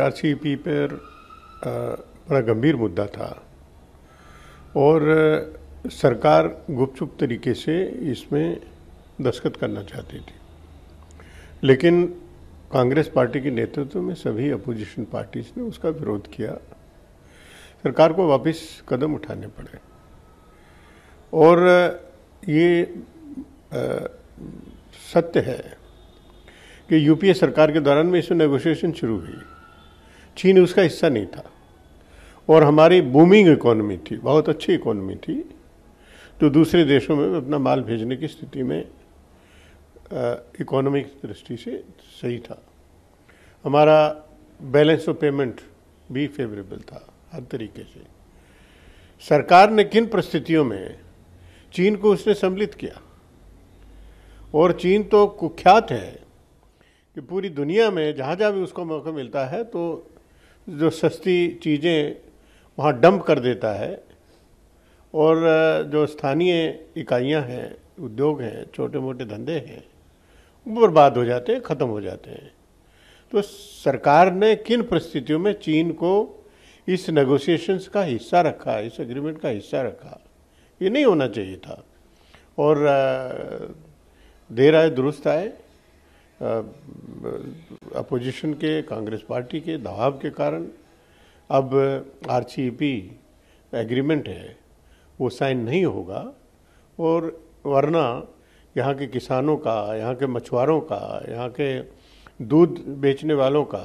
RCP पर बड़ा गंभीर मुद्दा था और सरकार गुपचुप तरीके से इसमें दस्खत करना चाहती थी लेकिन कांग्रेस पार्टी के नेतृत्व में सभी अपोजिशन पार्टीज ने उसका विरोध किया सरकार को वापस कदम उठाने पड़े और ये सत्य है कि यूपीए सरकार के दौरान में इसमें नेगोशिएशन शुरू हुई चीन उसका हिस्सा नहीं था और हमारी बूमिंग इकोनॉमी थी बहुत अच्छी इकोनॉमी थी तो दूसरे देशों में अपना माल भेजने की स्थिति में इकोनॉमिक दृष्टि से सही था हमारा बैलेंस ऑफ पेमेंट भी फेवरेबल था हर तरीके से सरकार ने किन परिस्थितियों में चीन को उसने सम्मिलित किया और चीन तो कुख्यात है कि पूरी दुनिया में जहाँ जहाँ भी उसको मौका मिलता है तो जो सस्ती चीज़ें वहाँ डंप कर देता है और जो स्थानीय इकाइयाँ हैं उद्योग हैं छोटे मोटे धंधे हैं वो बर्बाद हो जाते हैं ख़त्म हो जाते हैं तो सरकार ने किन परिस्थितियों में चीन को इस नेगोशिएशंस का हिस्सा रखा इस एग्रीमेंट का हिस्सा रखा ये नहीं होना चाहिए था और देर आए दुरुस्त आए अपोजिशन के कांग्रेस पार्टी के दबाव के कारण अब आर एग्रीमेंट है वो साइन नहीं होगा और वरना यहाँ के किसानों का यहाँ के मछुआरों का यहाँ के दूध बेचने वालों का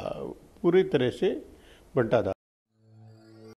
पूरी तरह से बंटा था